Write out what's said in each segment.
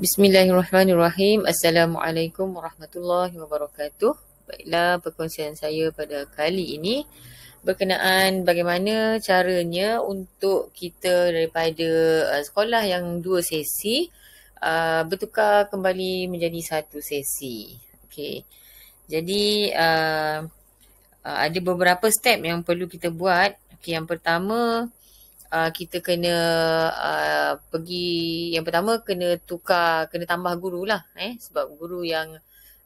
Bismillahirrahmanirrahim. Assalamualaikum warahmatullahi wabarakatuh. Baiklah, perkongsian saya pada kali ini berkenaan bagaimana caranya untuk kita daripada uh, sekolah yang dua sesi uh, bertukar kembali menjadi satu sesi. Okey. Jadi uh, uh, ada beberapa step yang perlu kita buat. Okey, yang pertama uh, kita kena uh, pergi yang pertama kena tukar kena tambah guru lah eh sebab guru yang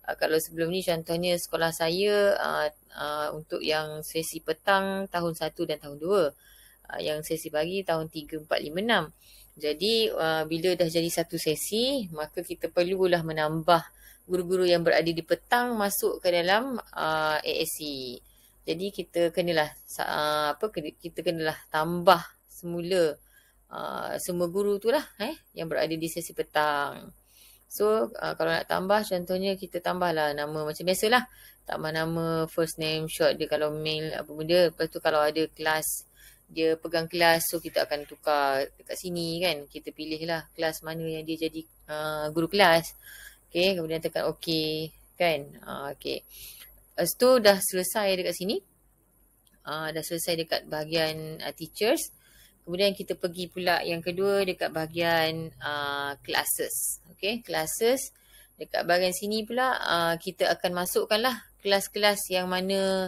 uh, kalau sebelum ni contohnya sekolah saya uh, uh, untuk yang sesi petang tahun 1 dan tahun 2 uh, yang sesi pagi tahun 3 4 5 6 jadi uh, bila dah jadi satu sesi maka kita perlulah menambah guru-guru yang berada di petang masuk ke dalam uh, ASC. Jadi kita kenalah uh, apa kita kenalah tambah semula uh, semua guru tu lah eh, yang berada di sesi petang. So uh, kalau nak tambah contohnya kita tambahlah nama macam biasalah. Tambah nama first name short dia kalau mail apa benda. Lepas tu kalau ada kelas dia pegang kelas so kita akan tukar dekat sini kan. Kita pilih lah kelas mana yang dia jadi uh, guru kelas. Okay kemudian tekan ok kan. Uh, okay. Lepas tu dah selesai dekat sini. Uh, dah selesai dekat bahagian uh, teachers. Uh, Kemudian kita pergi pula yang kedua dekat bahagian uh, classes. Okay, classes. Dekat bahagian sini pula uh, kita akan lah kelas-kelas yang mana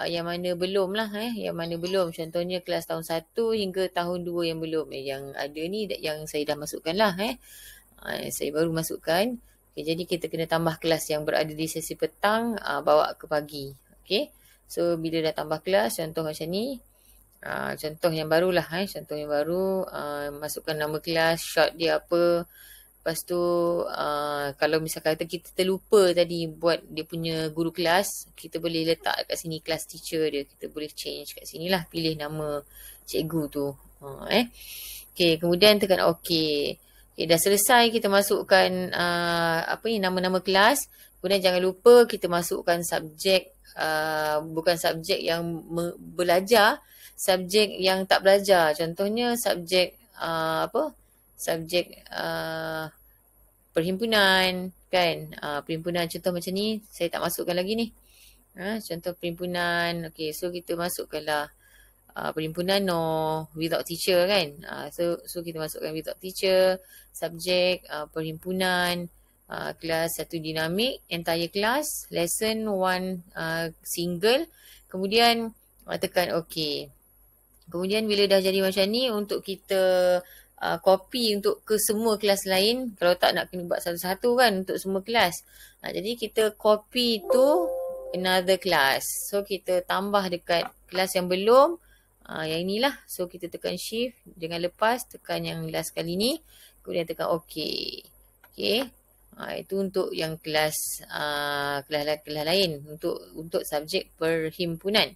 uh, yang mana belum lah eh. Yang mana belum. Contohnya kelas tahun 1 hingga tahun 2 yang belum. Eh, yang ada ni yang saya dah masukkan lah eh. Uh, saya baru masukkan. Okay, jadi kita kena tambah kelas yang berada di sesi petang uh, bawa ke pagi. Okay. So bila dah tambah kelas contoh macam ni. Ah, contoh yang barulah eh contoh yang baru uh, masukkan nama kelas shot dia apa lepas tu uh, kalau misalkan kata kita terlupa tadi buat dia punya guru kelas kita boleh letak kat sini kelas teacher dia kita boleh change kat sini lah pilih nama cikgu tu uh, eh okey kemudian tekan okey okay, dah selesai kita masukkan uh, apa ni nama-nama kelas Kemudian jangan lupa kita masukkan subjek uh, bukan subjek yang belajar, subjek yang tak belajar. Contohnya subjek uh, apa? Subjek uh, perhimpunan kan? Uh, perhimpunan contoh macam ni saya tak masukkan lagi ni. Uh, contoh perhimpunan. Okay so kita masukkanlah Uh, perhimpunan no without teacher kan uh, so so kita masukkan without teacher subjek uh, perhimpunan Ah, kelas satu dinamik entire class lesson one uh, single kemudian uh, tekan okey kemudian bila dah jadi macam ni untuk kita uh, copy untuk ke semua kelas lain kalau tak nak kena buat satu-satu kan untuk semua kelas uh, jadi kita copy tu another class so kita tambah dekat kelas yang belum Uh, yang inilah. So kita tekan shift dengan lepas tekan yang last kali ni. Kemudian tekan OK. Okay. Ah, itu untuk yang kelas kelas-kelas ah, uh, lain untuk untuk subjek perhimpunan.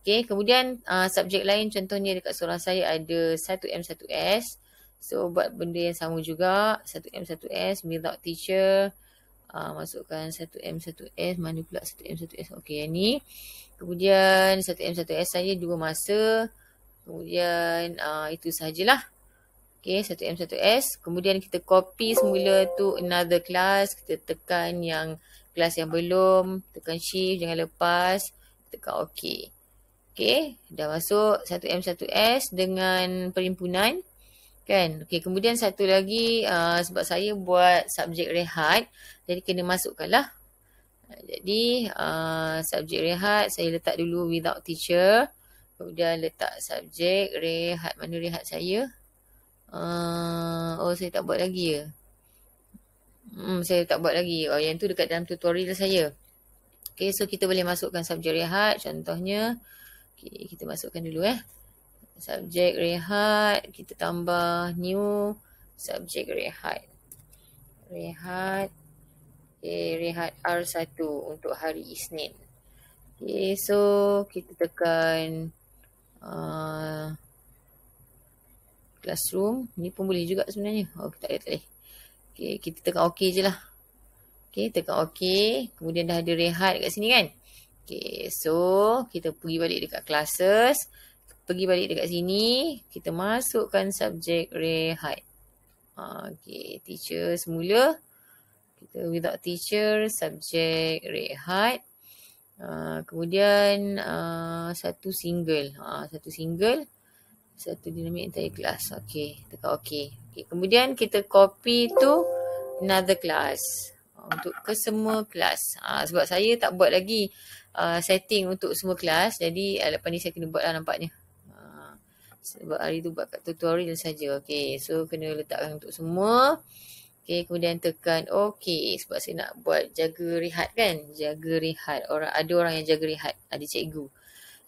Okey, kemudian uh, subjek lain contohnya dekat sekolah saya ada 1M 1S. So buat benda yang sama juga 1M 1S without teacher uh, masukkan 1M 1S mana pula 1M 1S. Okey, yang ni. Kemudian 1M 1S saya dua masa. Kemudian uh, itu sajalah. Okay, satu m satu s Kemudian kita copy semula tu another class. Kita tekan yang kelas yang belum. Tekan shift, jangan lepas. Tekan OK. Okay, dah masuk satu m satu s dengan perimpunan. Kan? Okay, kemudian satu lagi uh, sebab saya buat subjek rehat. Jadi kena masukkan lah Jadi uh, subjek rehat saya letak dulu without teacher. Kemudian letak subjek rehat. Mana rehat saya? uh, Oh saya tak buat lagi ke ya? Hmm, saya tak buat lagi oh, Yang tu dekat dalam tutorial saya Okay so kita boleh masukkan subjek rehat Contohnya okay, Kita masukkan dulu eh Subjek rehat Kita tambah new Subjek rehat Rehat okay, Rehat R1 untuk hari Isnin Okay so Kita tekan uh, classroom. Ni pun boleh juga sebenarnya. Oh, tak boleh, tak boleh. Okay, kita tekan okey je lah. Okay, tekan okey. Kemudian dah ada rehat kat sini kan. Okay, so kita pergi balik dekat classes. Pergi balik dekat sini. Kita masukkan subjek rehat. Ha, okay, teacher semula. Kita without teacher, subjek rehat. Uh, kemudian uh, satu single, uh, satu single satu dinamik entire class. Okay. Tekan OK. okay. Kemudian kita copy tu another class. Ah, untuk kesemua kelas. Ha, ah, sebab saya tak buat lagi uh, setting untuk semua kelas. Jadi lepas ni saya kena buat lah nampaknya. Ha, sebab hari tu buat kat tutorial saja. Okay. So kena letakkan untuk semua. Okay. Kemudian tekan OK. Sebab saya nak buat jaga rehat kan. Jaga rehat. Orang, ada orang yang jaga rehat. Ada cikgu.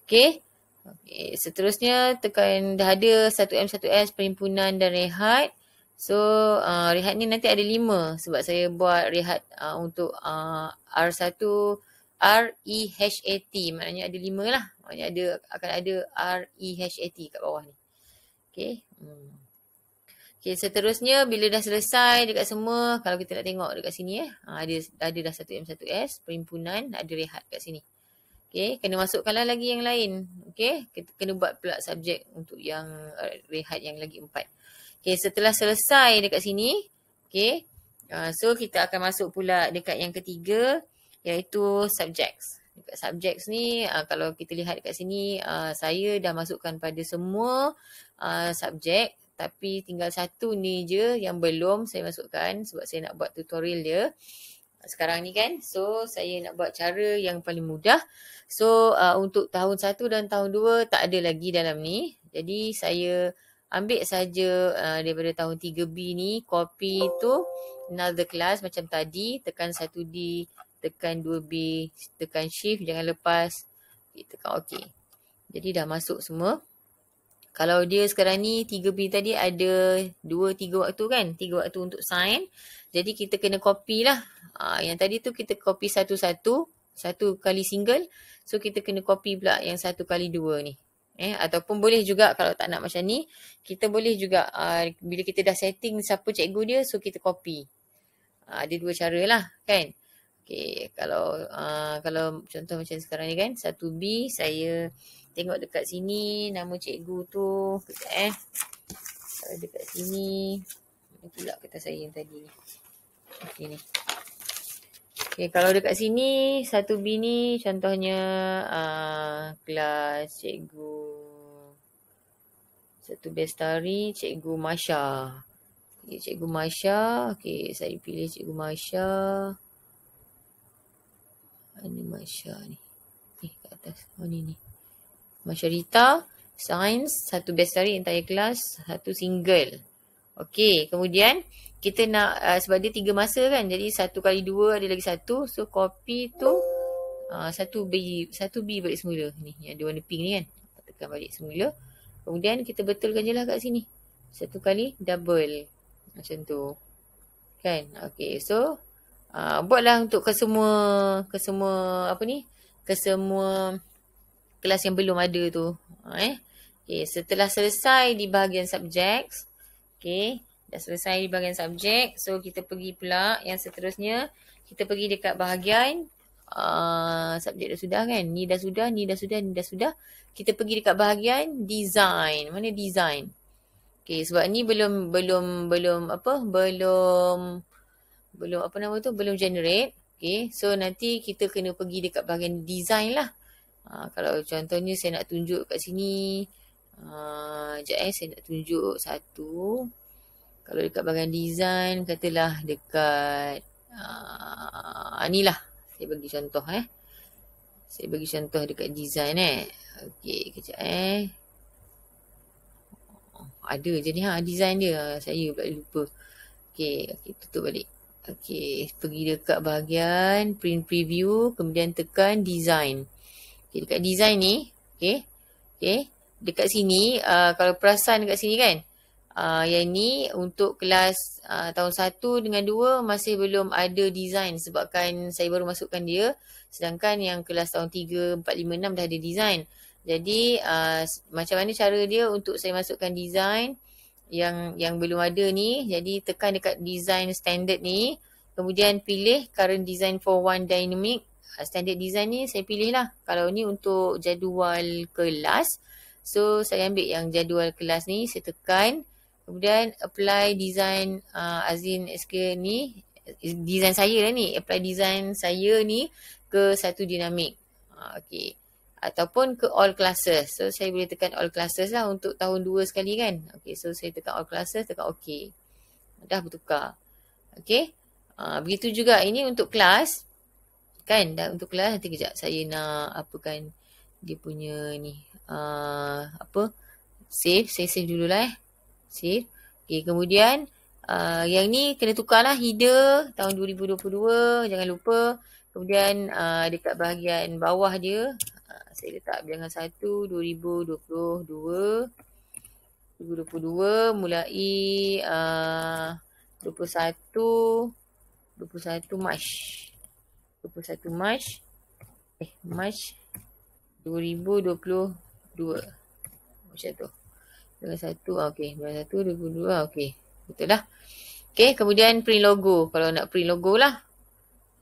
Okay. Okay. Seterusnya tekan dah ada 1M 1S perimpunan dan rehat. So uh, rehat ni nanti ada lima sebab saya buat rehat uh, untuk uh, R1 R E H A T maknanya ada lima lah. Maknanya ada akan ada R E H A T kat bawah ni. Okay. Hmm. Okay seterusnya bila dah selesai dekat semua kalau kita nak tengok dekat sini eh. Uh, ada, ada dah 1M 1S perimpunan ada rehat kat sini. Okay, kena masukkanlah lagi yang lain. Okay, kena buat pula subjek untuk yang eh, rehat yang lagi empat. Okay, setelah selesai dekat sini, okay, uh, ah, so kita akan masuk pula dekat yang ketiga iaitu subjects. Dekat subjects ni, uh, kalau kita lihat dekat sini, uh, saya dah masukkan pada semua uh, subjek tapi tinggal satu ni je yang belum saya masukkan sebab saya nak buat tutorial dia sekarang ni kan. So saya nak buat cara yang paling mudah. So uh, untuk tahun satu dan tahun dua tak ada lagi dalam ni. Jadi saya ambil saja uh, daripada tahun 3B ni copy tu another class macam tadi tekan 1D tekan 2B tekan shift jangan lepas okay, tekan OK. Jadi dah masuk semua kalau dia sekarang ni tiga b tadi ada dua tiga waktu kan tiga waktu untuk sign jadi kita kena copy lah ha, yang tadi tu kita copy satu-satu satu kali single so kita kena copy pula yang satu kali dua ni eh ataupun boleh juga kalau tak nak macam ni kita boleh juga ha, bila kita dah setting siapa cikgu dia so kita copy ha, ada dua cara lah kan Okay, kalau uh, kalau contoh macam sekarang ni kan, satu B saya uh, Tengok dekat sini nama cikgu tu. kita eh. Kalau dekat sini. Ini pula kertas saya yang tadi ni. Okey ni. Okey kalau dekat sini satu B ni contohnya uh, kelas cikgu satu bestari cikgu Masya. Okay, cikgu Masya. Okey saya pilih cikgu Masya. Ini Masya ni. Ni eh, kat atas. Oh ni ni macam Rita, sains, satu bestari entire class satu single. okay kemudian kita nak uh, sebab dia tiga masa kan. Jadi satu kali dua ada lagi satu. So copy tu uh, satu B satu B balik semula ni. Yang ada warna pink ni kan. Tekan balik semula. Kemudian kita betulkan je lah kat sini. Satu kali double. Macam tu. Kan? okay So uh, buatlah untuk kesemua kesemua apa ni? Kesemua kelas yang belum ada tu. Eh? Okay, setelah selesai di bahagian subjek. Okay, dah selesai di bahagian subjek. So, kita pergi pula yang seterusnya. Kita pergi dekat bahagian uh, subjek dah sudah kan. Ni dah sudah, ni dah sudah, ni dah sudah. Kita pergi dekat bahagian design. Mana design? Okay, sebab ni belum, belum, belum apa, belum, belum apa nama tu, belum generate. Okay, so nanti kita kena pergi dekat bahagian design lah. Ha, kalau contohnya saya nak tunjuk kat sini. Ha, sekejap uh, eh. Saya nak tunjuk satu. Kalau dekat bahagian design. Katalah dekat. Uh, ha, inilah. Ha, saya bagi contoh eh. Saya bagi contoh dekat design eh. Okey. Kejap eh. Ada je ni ha. Design dia. Saya pula lupa. Okey. Okay, tutup balik. Okey. Pergi dekat bahagian. Print preview. Kemudian tekan design. Design. Okay, dekat design ni, okay. Okay, dekat sini, uh, kalau perasan dekat sini kan, uh, yang ni untuk kelas uh, tahun 1 dengan 2 masih belum ada design sebabkan saya baru masukkan dia. Sedangkan yang kelas tahun 3, 4, 5, 6 dah ada design. Jadi, uh, macam mana cara dia untuk saya masukkan design yang yang belum ada ni. Jadi, tekan dekat design standard ni. Kemudian pilih current design for one dynamic standard design ni saya pilih lah. Kalau ni untuk jadual kelas. So saya ambil yang jadual kelas ni. Saya tekan. Kemudian apply design uh, Azin SK ni. Design saya lah ni. Apply design saya ni ke satu dinamik. Uh, ah, okay. Ataupun ke all classes. So saya boleh tekan all classes lah untuk tahun dua sekali kan. Okay so saya tekan all classes. Tekan okay. Dah bertukar. Okay. Uh, ah, begitu juga ini untuk kelas kan dah untuk kelas nanti kejap saya nak apa kan dia punya ni uh, apa save saya save dulu lah eh save okay, kemudian uh, yang ni kena tukarlah header tahun 2022 jangan lupa kemudian uh, dekat bahagian bawah dia uh, saya letak bilangan 1 2022 2022 mulai uh, 21 21 March 21 Mac eh Mac 2022 macam tu 21 ah, okey 21 22 ah, okey betul dah, okey kemudian print logo kalau nak print logo lah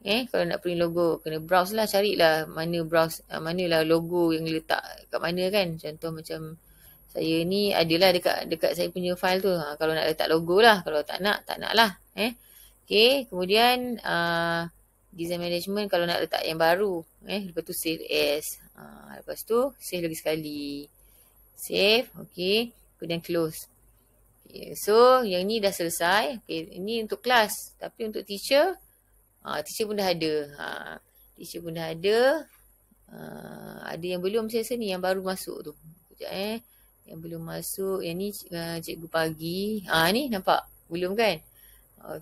eh kalau nak print logo kena browse lah carilah mana browse uh, manalah logo yang letak kat mana kan contoh macam saya ni adalah dekat dekat saya punya file tu ha, kalau nak letak logo lah kalau tak nak tak nak lah eh okay kemudian uh, design management kalau nak letak yang baru eh lepas tu save as ha, lepas tu save lagi sekali save okey kemudian close okay. so yang ni dah selesai okey ini untuk kelas tapi untuk teacher ha, teacher pun dah ada ha, teacher pun dah ada ha, ada yang belum saya sini yang baru masuk tu Sekejap, eh yang belum masuk yang ni uh, cikgu pagi ha ni nampak belum kan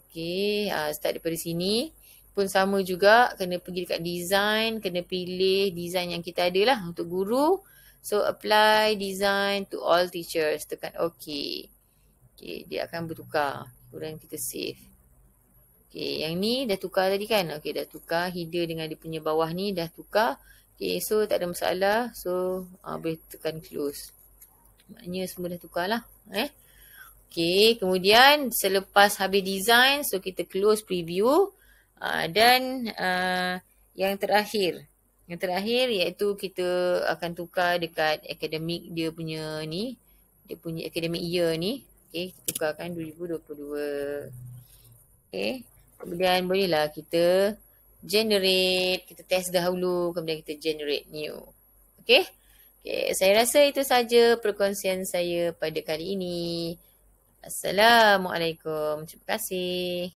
okey uh, start daripada sini pun sama juga kena pergi dekat design kena pilih design yang kita ada lah untuk guru so apply design to all teachers tekan okay okay dia akan bertukar kemudian kita save okay yang ni dah tukar tadi kan okay dah tukar header dengan dia punya bawah ni dah tukar okay so tak ada masalah so uh, boleh tekan close maknanya semua dah tukar lah eh okay kemudian selepas habis design so kita close preview Uh, dan uh, yang terakhir, yang terakhir iaitu kita akan tukar dekat akademik dia punya ni, dia punya akademik year ni, okay, tukarkan 2022. Okay, kemudian bolehlah kita generate, kita test dahulu, kemudian kita generate new. Okay, okay saya rasa itu saja perkongsian saya pada kali ini. Assalamualaikum. Terima kasih.